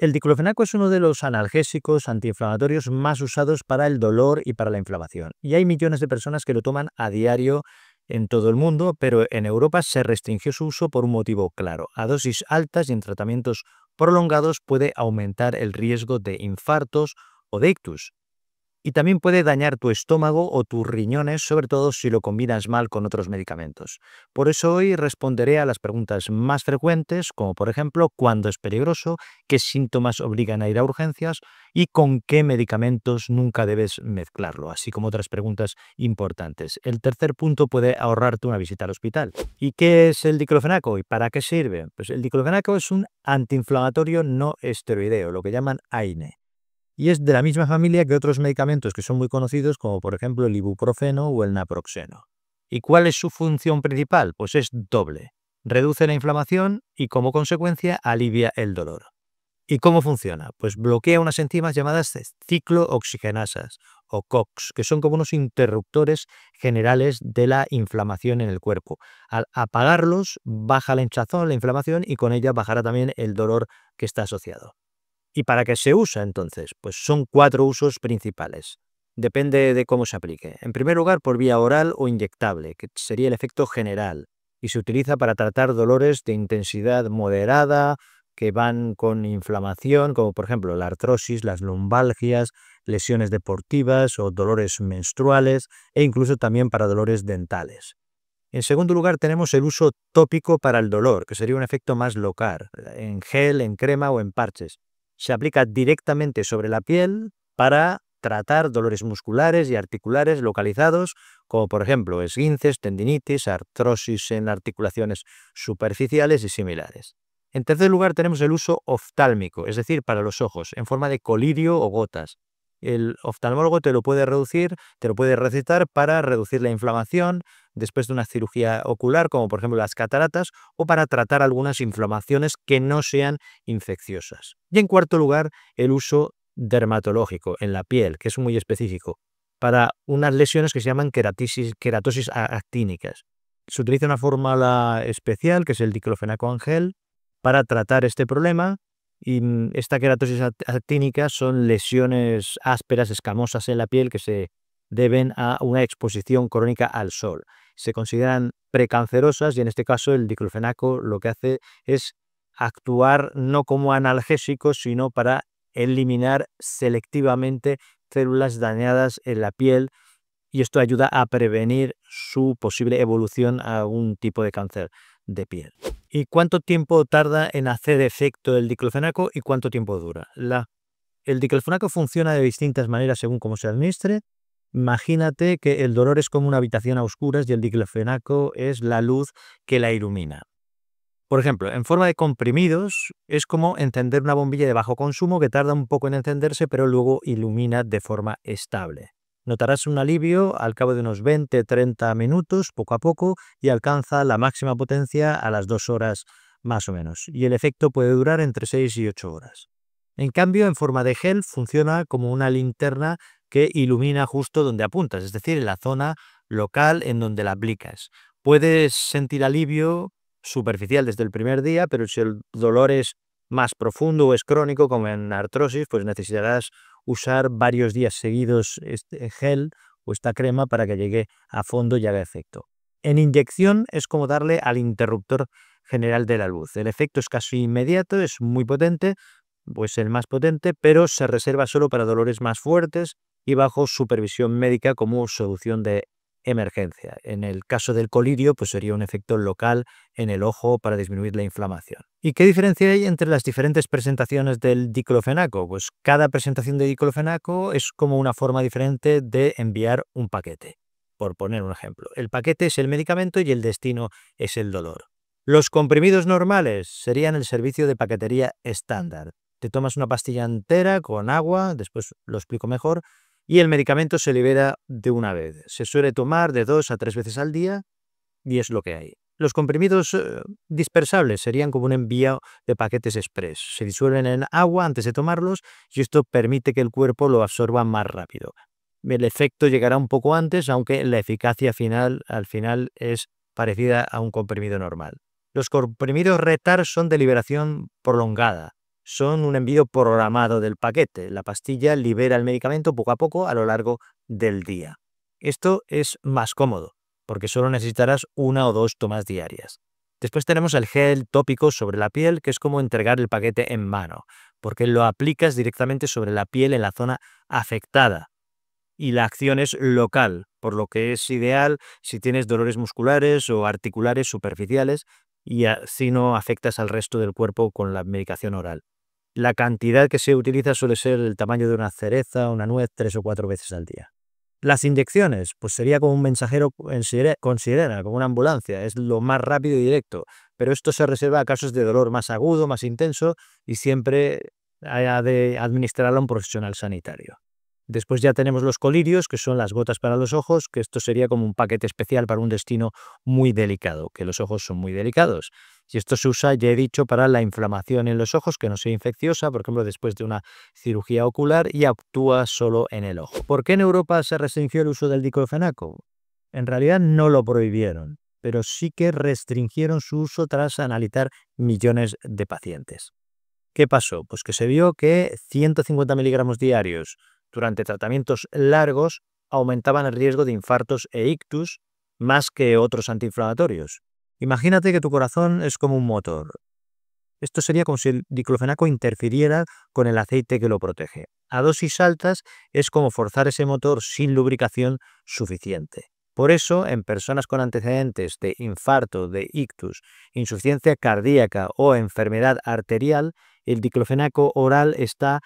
El diclofenaco es uno de los analgésicos antiinflamatorios más usados para el dolor y para la inflamación, y hay millones de personas que lo toman a diario en todo el mundo, pero en Europa se restringió su uso por un motivo claro. A dosis altas y en tratamientos prolongados puede aumentar el riesgo de infartos o de ictus y también puede dañar tu estómago o tus riñones, sobre todo si lo combinas mal con otros medicamentos. Por eso hoy responderé a las preguntas más frecuentes, como por ejemplo, ¿cuándo es peligroso? ¿Qué síntomas obligan a ir a urgencias? ¿Y con qué medicamentos nunca debes mezclarlo? Así como otras preguntas importantes. El tercer punto puede ahorrarte una visita al hospital. ¿Y qué es el diclofenaco y para qué sirve? Pues el diclofenaco es un antiinflamatorio no esteroideo, lo que llaman AINE y es de la misma familia que otros medicamentos que son muy conocidos, como por ejemplo el ibuprofeno o el naproxeno. ¿Y cuál es su función principal? Pues es doble. Reduce la inflamación y como consecuencia alivia el dolor. ¿Y cómo funciona? Pues bloquea unas enzimas llamadas ciclooxigenasas o COX, que son como unos interruptores generales de la inflamación en el cuerpo. Al apagarlos, baja la hinchazón, la inflamación y con ella bajará también el dolor que está asociado. ¿Y para qué se usa entonces? Pues son cuatro usos principales. Depende de cómo se aplique. En primer lugar, por vía oral o inyectable, que sería el efecto general, y se utiliza para tratar dolores de intensidad moderada que van con inflamación, como por ejemplo la artrosis, las lumbalgias, lesiones deportivas o dolores menstruales, e incluso también para dolores dentales. En segundo lugar, tenemos el uso tópico para el dolor, que sería un efecto más local, en gel, en crema o en parches se aplica directamente sobre la piel para tratar dolores musculares y articulares localizados, como por ejemplo esguinces, tendinitis, artrosis en articulaciones superficiales y similares. En tercer lugar tenemos el uso oftálmico, es decir, para los ojos, en forma de colirio o gotas. El oftalmólogo te lo puede reducir, te lo puede recetar para reducir la inflamación, después de una cirugía ocular, como por ejemplo las cataratas, o para tratar algunas inflamaciones que no sean infecciosas. Y en cuarto lugar, el uso dermatológico en la piel, que es muy específico, para unas lesiones que se llaman queratosis actínicas. Se utiliza una fórmula especial, que es el diclofenaco angel, para tratar este problema. Y mm, esta queratosis actínica son lesiones ásperas, escamosas en la piel que se deben a una exposición crónica al sol. Se consideran precancerosas y en este caso el diclofenaco lo que hace es actuar no como analgésico, sino para eliminar selectivamente células dañadas en la piel y esto ayuda a prevenir su posible evolución a un tipo de cáncer de piel. ¿Y cuánto tiempo tarda en hacer efecto el diclofenaco y cuánto tiempo dura? La, el diclofenaco funciona de distintas maneras según cómo se administre. Imagínate que el dolor es como una habitación a oscuras y el diclofenaco es la luz que la ilumina. Por ejemplo, en forma de comprimidos es como encender una bombilla de bajo consumo que tarda un poco en encenderse pero luego ilumina de forma estable. Notarás un alivio al cabo de unos 20-30 minutos, poco a poco, y alcanza la máxima potencia a las 2 horas más o menos, y el efecto puede durar entre 6 y 8 horas. En cambio, en forma de gel funciona como una linterna que ilumina justo donde apuntas, es decir, en la zona local en donde la aplicas. Puedes sentir alivio superficial desde el primer día, pero si el dolor es más profundo o es crónico, como en artrosis, pues necesitarás usar varios días seguidos este gel o esta crema para que llegue a fondo y haga efecto. En inyección es como darle al interruptor general de la luz. El efecto es casi inmediato, es muy potente, pues el más potente, pero se reserva solo para dolores más fuertes y bajo supervisión médica como solución de emergencia. En el caso del colirio, pues sería un efecto local en el ojo para disminuir la inflamación. ¿Y qué diferencia hay entre las diferentes presentaciones del diclofenaco? Pues cada presentación de diclofenaco es como una forma diferente de enviar un paquete, por poner un ejemplo. El paquete es el medicamento y el destino es el dolor. Los comprimidos normales serían el servicio de paquetería estándar. Te tomas una pastilla entera con agua, después lo explico mejor, y el medicamento se libera de una vez. Se suele tomar de dos a tres veces al día y es lo que hay. Los comprimidos eh, dispersables serían como un envío de paquetes express. Se disuelven en agua antes de tomarlos y esto permite que el cuerpo lo absorba más rápido. El efecto llegará un poco antes, aunque la eficacia final al final es parecida a un comprimido normal. Los comprimidos retard son de liberación prolongada, son un envío programado del paquete. La pastilla libera el medicamento poco a poco a lo largo del día. Esto es más cómodo, porque solo necesitarás una o dos tomas diarias. Después tenemos el gel tópico sobre la piel, que es como entregar el paquete en mano, porque lo aplicas directamente sobre la piel en la zona afectada. Y la acción es local, por lo que es ideal si tienes dolores musculares o articulares superficiales y así no afectas al resto del cuerpo con la medicación oral la cantidad que se utiliza suele ser el tamaño de una cereza, una nuez, tres o cuatro veces al día. Las inyecciones, pues sería como un mensajero considera como una ambulancia, es lo más rápido y directo, pero esto se reserva a casos de dolor más agudo, más intenso y siempre ha de administrarlo a un profesional sanitario. Después ya tenemos los colirios, que son las gotas para los ojos, que esto sería como un paquete especial para un destino muy delicado, que los ojos son muy delicados. Y esto se usa, ya he dicho, para la inflamación en los ojos, que no sea infecciosa, por ejemplo, después de una cirugía ocular y actúa solo en el ojo. ¿Por qué en Europa se restringió el uso del diclofenaco? En realidad no lo prohibieron, pero sí que restringieron su uso tras analizar millones de pacientes. ¿Qué pasó? Pues que se vio que 150 miligramos diarios durante tratamientos largos aumentaban el riesgo de infartos e ictus más que otros antiinflamatorios. Imagínate que tu corazón es como un motor. Esto sería como si el diclofenaco interfiriera con el aceite que lo protege. A dosis altas es como forzar ese motor sin lubricación suficiente. Por eso, en personas con antecedentes de infarto, de ictus, insuficiencia cardíaca o enfermedad arterial, el diclofenaco oral está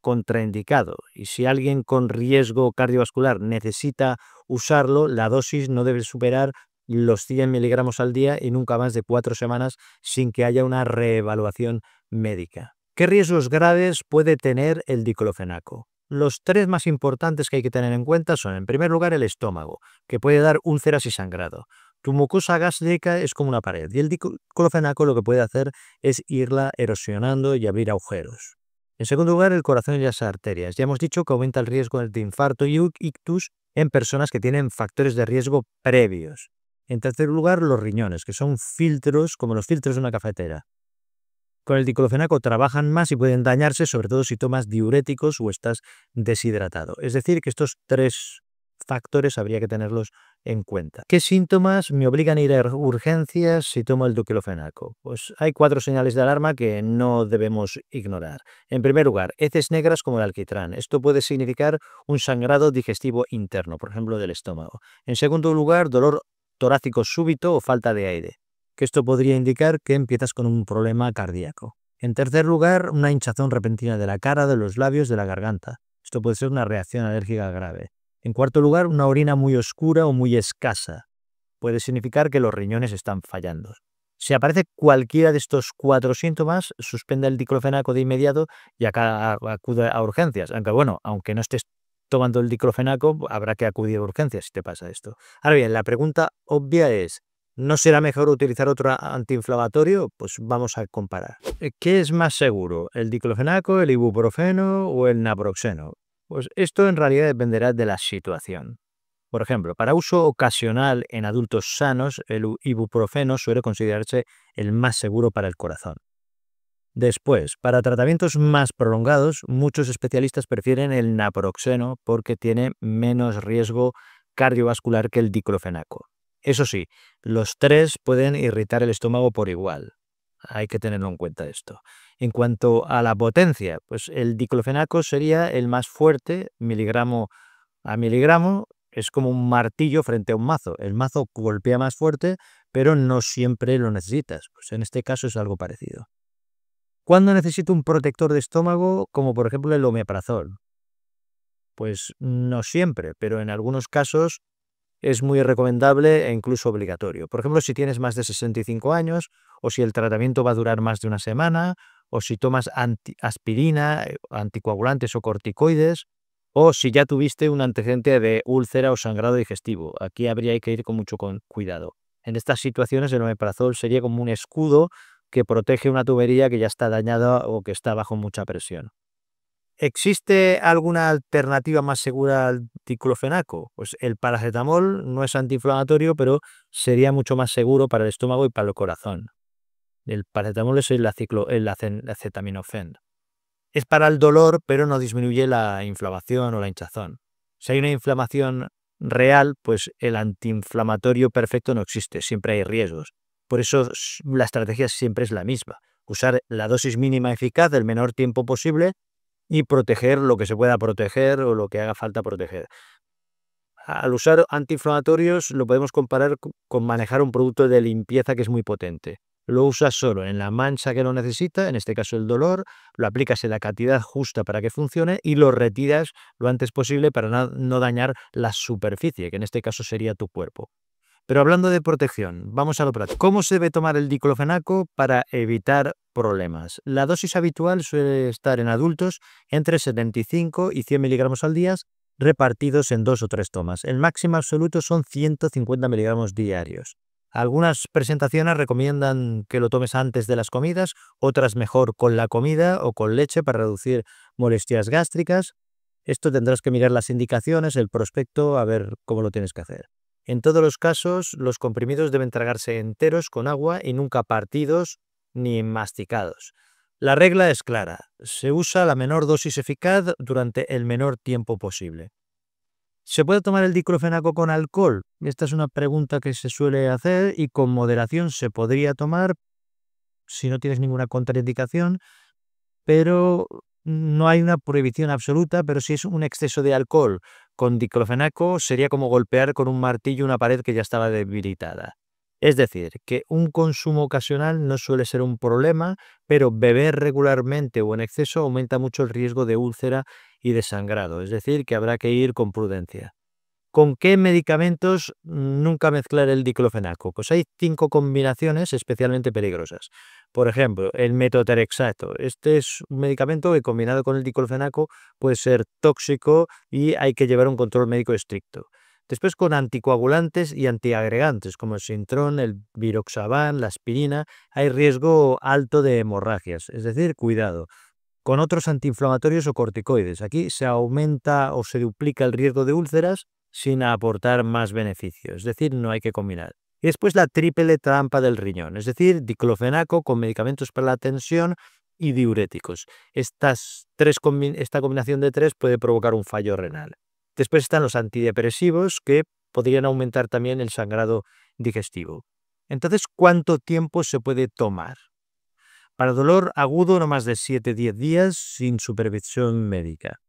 contraindicado y si alguien con riesgo cardiovascular necesita usarlo, la dosis no debe superar los 100 miligramos al día y nunca más de cuatro semanas sin que haya una reevaluación médica. ¿Qué riesgos graves puede tener el diclofenaco? Los tres más importantes que hay que tener en cuenta son, en primer lugar, el estómago, que puede dar un y sangrado. Tu mucosa gástrica es como una pared y el diclofenaco lo que puede hacer es irla erosionando y abrir agujeros. En segundo lugar, el corazón y las arterias. Ya hemos dicho que aumenta el riesgo de infarto y ictus en personas que tienen factores de riesgo previos. En tercer lugar, los riñones, que son filtros como los filtros de una cafetera. Con el diclofenaco trabajan más y pueden dañarse, sobre todo si tomas diuréticos o estás deshidratado. Es decir, que estos tres factores habría que tenerlos en cuenta. ¿Qué síntomas me obligan a ir a urgencias si tomo el duquilofenaco? Pues hay cuatro señales de alarma que no debemos ignorar. En primer lugar, heces negras como el alquitrán. Esto puede significar un sangrado digestivo interno, por ejemplo, del estómago. En segundo lugar, dolor torácico súbito o falta de aire, que esto podría indicar que empiezas con un problema cardíaco. En tercer lugar, una hinchazón repentina de la cara, de los labios, de la garganta. Esto puede ser una reacción alérgica grave. En cuarto lugar, una orina muy oscura o muy escasa. Puede significar que los riñones están fallando. Si aparece cualquiera de estos cuatro síntomas, suspenda el diclofenaco de inmediato y acá acude a urgencias. Aunque bueno, aunque no estés tomando el diclofenaco, habrá que acudir a urgencias si te pasa esto. Ahora bien, la pregunta obvia es, ¿no será mejor utilizar otro antiinflamatorio? Pues vamos a comparar. Eh, ¿Qué es más seguro, el diclofenaco, el ibuprofeno o el naproxeno? Pues esto en realidad dependerá de la situación. Por ejemplo, para uso ocasional en adultos sanos, el ibuprofeno suele considerarse el más seguro para el corazón. Después, para tratamientos más prolongados, muchos especialistas prefieren el naproxeno porque tiene menos riesgo cardiovascular que el diclofenaco. Eso sí, los tres pueden irritar el estómago por igual, hay que tenerlo en cuenta esto. En cuanto a la potencia, pues el diclofenaco sería el más fuerte, miligramo a miligramo, es como un martillo frente a un mazo. El mazo golpea más fuerte, pero no siempre lo necesitas. Pues en este caso es algo parecido. ¿Cuándo necesito un protector de estómago, como por ejemplo el omeprazol? Pues no siempre, pero en algunos casos es muy recomendable e incluso obligatorio. Por ejemplo, si tienes más de 65 años o si el tratamiento va a durar más de una semana o si tomas aspirina, eh, anticoagulantes o corticoides o si ya tuviste un antecedente de úlcera o sangrado digestivo. Aquí habría que ir con mucho cuidado. En estas situaciones el omeprazol sería como un escudo que protege una tubería que ya está dañada o que está bajo mucha presión. ¿Existe alguna alternativa más segura al diclofenaco? Pues el paracetamol no es antiinflamatorio, pero sería mucho más seguro para el estómago y para el corazón. El paracetamol es el, aciclo, acetaminofén. Es para el dolor, pero no disminuye la inflamación o la hinchazón. Si hay una inflamación real, pues el antiinflamatorio perfecto no existe, siempre hay riesgos. Por eso la estrategia siempre es la misma, usar la dosis mínima eficaz del menor tiempo posible y proteger lo que se pueda proteger o lo que haga falta proteger. Al usar antiinflamatorios lo podemos comparar con manejar un producto de limpieza que es muy potente. Lo usas solo en la mancha que lo necesita, en este caso el dolor, lo aplicas en la cantidad justa para que funcione y lo retiras lo antes posible para no dañar la superficie, que en este caso sería tu cuerpo. Pero hablando de protección, vamos a lo práctico. ¿Cómo se debe tomar el diclofenaco para evitar problemas? La dosis habitual suele estar en adultos entre 75 y 100 miligramos al día, repartidos en dos o tres tomas. El máximo absoluto son 150 miligramos diarios. Algunas presentaciones recomiendan que lo tomes antes de las comidas, otras mejor con la comida o con leche para reducir molestias gástricas. Esto tendrás que mirar las indicaciones, el prospecto, a ver cómo lo tienes que hacer. En todos los casos, los comprimidos deben tragarse enteros con agua y nunca partidos ni masticados. La regla es clara, se usa la menor dosis eficaz durante el menor tiempo posible. ¿Se puede tomar el diclofenaco con alcohol? Esta es una pregunta que se suele hacer y con moderación se podría tomar si no tienes ninguna contraindicación, pero no hay una prohibición absoluta, pero si es un exceso de alcohol con diclofenaco sería como golpear con un martillo una pared que ya estaba debilitada. Es decir, que un consumo ocasional no suele ser un problema, pero beber regularmente o en exceso aumenta mucho el riesgo de úlcera y de sangrado, es decir, que habrá que ir con prudencia. ¿Con qué medicamentos nunca mezclar el diclofenaco? Pues hay cinco combinaciones especialmente peligrosas. Por ejemplo, el metotrexato. Este es un medicamento que combinado con el diclofenaco puede ser tóxico y hay que llevar un control médico estricto. Después con anticoagulantes y antiagregantes como el sintrón, el viroxaban, la aspirina, hay riesgo alto de hemorragias, es decir, cuidado. Con otros antiinflamatorios o corticoides, aquí se aumenta o se duplica el riesgo de úlceras sin aportar más beneficios, es decir, no hay que combinar. Y después la triple trampa del riñón, es decir, diclofenaco con medicamentos para la tensión y diuréticos. esta combinación de tres puede provocar un fallo renal. Después están los antidepresivos que podrían aumentar también el sangrado digestivo. Entonces, ¿cuánto tiempo se puede tomar? Para dolor agudo no más de 7-10 días sin supervisión médica.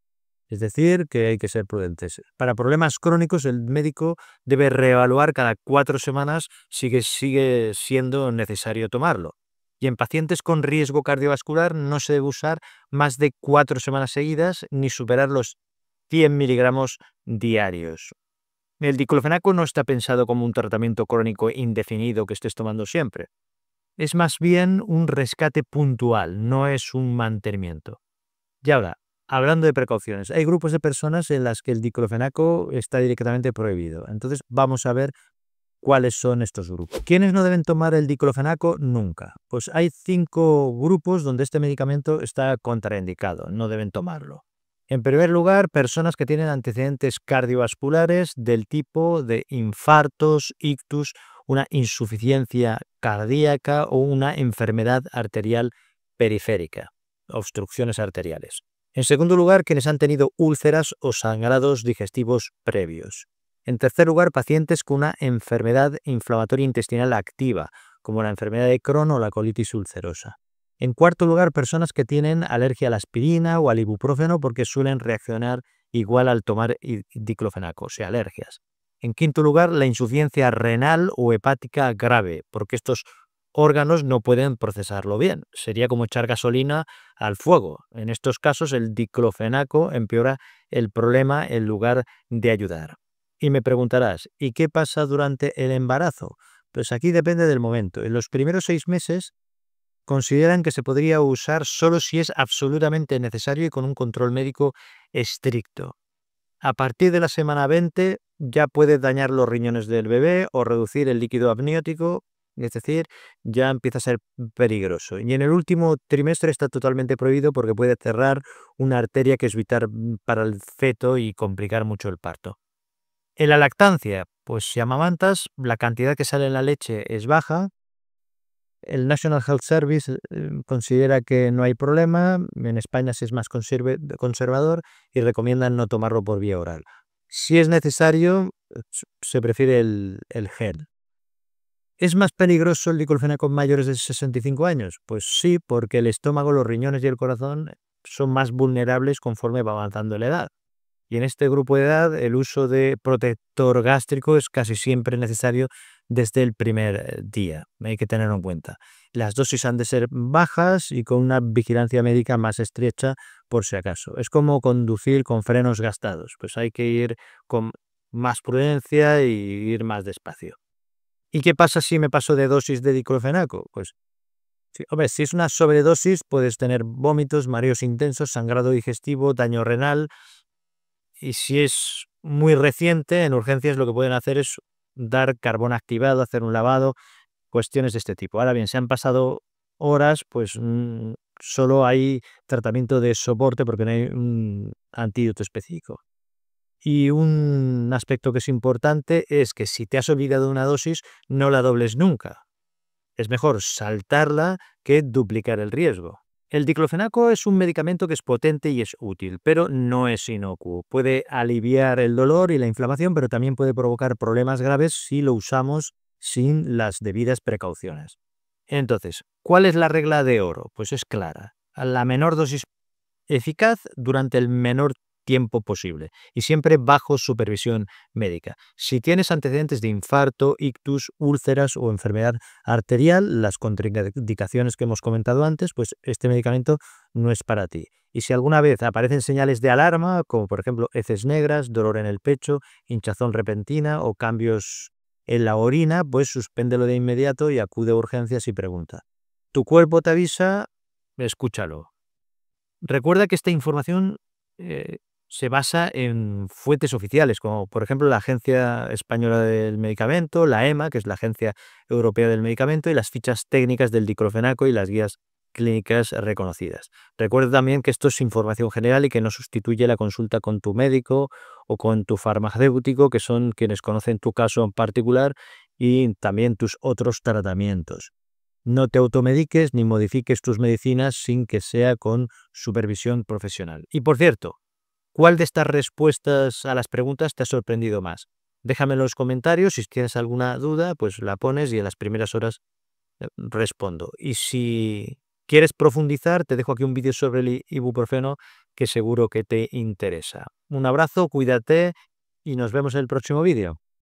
Es decir, que hay que ser prudentes. Para problemas crónicos, el médico debe reevaluar cada cuatro semanas si sigue siendo necesario tomarlo. Y en pacientes con riesgo cardiovascular no se debe usar más de cuatro semanas seguidas ni superar los 100 miligramos diarios. El diclofenaco no está pensado como un tratamiento crónico indefinido que estés tomando siempre. Es más bien un rescate puntual, no es un mantenimiento. Y ahora, Hablando de precauciones, hay grupos de personas en las que el diclofenaco está directamente prohibido. Entonces vamos a ver cuáles son estos grupos. ¿Quiénes no deben tomar el diclofenaco nunca? Pues hay cinco grupos donde este medicamento está contraindicado, no deben tomarlo. En primer lugar, personas que tienen antecedentes cardiovasculares del tipo de infartos, ictus, una insuficiencia cardíaca o una enfermedad arterial periférica, obstrucciones arteriales. En segundo lugar, quienes han tenido úlceras o sangrados digestivos previos. En tercer lugar, pacientes con una enfermedad inflamatoria intestinal activa, como la enfermedad de Crohn o la colitis ulcerosa. En cuarto lugar, personas que tienen alergia a la aspirina o al ibuprofeno porque suelen reaccionar igual al tomar diclofenaco, o sea, alergias. En quinto lugar, la insuficiencia renal o hepática grave, porque estos órganos no pueden procesarlo bien. Sería como echar gasolina al fuego. En estos casos el diclofenaco empeora el problema en lugar de ayudar. Y me preguntarás, ¿y qué pasa durante el embarazo? Pues aquí depende del momento. En los primeros seis meses consideran que se podría usar solo si es absolutamente necesario y con un control médico estricto. A partir de la semana 20 ya puede dañar los riñones del bebé o reducir el líquido amniótico es decir, ya empieza a ser peligroso. Y en el último trimestre está totalmente prohibido porque puede cerrar una arteria que es vital mm, para el feto y complicar mucho el parto. En la lactancia, pues si amamantas, la cantidad que sale en la leche es baja. El National Health Service eh, considera que no hay problema, en España se es más conservador y recomiendan no tomarlo por vía oral. Si es necesario, eh, se prefiere el, el gel, ¿Es más peligroso el diclofenaco en mayores de 65 años? Pues sí, porque el estómago, los riñones y el corazón son más vulnerables conforme va avanzando la edad. Y en este grupo de edad, el uso de protector gástrico es casi siempre necesario desde el primer eh, día. Hay que tenerlo en cuenta. Las dosis han de ser bajas y con una vigilancia médica más estrecha por si acaso. Es como conducir con frenos gastados. Pues hay que ir con más prudencia y ir más despacio. ¿Y qué pasa si me paso de dosis de diclofenaco? Pues, si es una sobredosis, puedes tener vómitos, mareos intensos, sangrado digestivo, daño renal. Y si es muy reciente, en urgencias lo que pueden hacer es dar carbón activado, hacer un lavado, cuestiones de este tipo. Ahora bien, se si han pasado horas, pues mm, solo hay tratamiento de soporte porque no hay un antídoto específico. Y un aspecto que es importante es que si te has olvidado una dosis, no la dobles nunca. Es mejor saltarla que duplicar el riesgo. El diclofenaco es un medicamento que es potente y es útil, pero no es inocuo. Puede aliviar el dolor y la inflamación, pero también puede provocar problemas graves si lo usamos sin las debidas precauciones. Entonces, ¿cuál es la regla de oro? Pues es clara. La menor dosis eficaz durante el menor tiempo posible y siempre bajo supervisión médica. Si tienes antecedentes de infarto, ictus, úlceras o enfermedad arterial, las contraindicaciones que hemos comentado antes, pues este medicamento no es para ti. Y si alguna vez aparecen señales de alarma, como por ejemplo heces negras, dolor en el pecho, hinchazón repentina o cambios en la orina, pues suspéndelo de inmediato y acude a urgencias y pregunta. Tu cuerpo te avisa, escúchalo. Recuerda que esta información eh, se basa en fuentes oficiales, como por ejemplo la Agencia Española del Medicamento, la EMA, que es la Agencia Europea del Medicamento, y las fichas técnicas del diclofenaco y las guías clínicas reconocidas. Recuerda también que esto es información general y que no sustituye la consulta con tu médico o con tu farmacéutico, que son quienes conocen tu caso en particular y también tus otros tratamientos. No te automediques ni modifiques tus medicinas sin que sea con supervisión profesional. Y por cierto, ¿Cuál de estas respuestas a las preguntas te ha sorprendido más? Déjame en los comentarios, si tienes alguna duda, pues la pones y en las primeras horas eh, respondo. Y si quieres profundizar, te dejo aquí un vídeo sobre el ibuprofeno que seguro que te interesa. Un abrazo, cuídate y nos vemos en el próximo vídeo.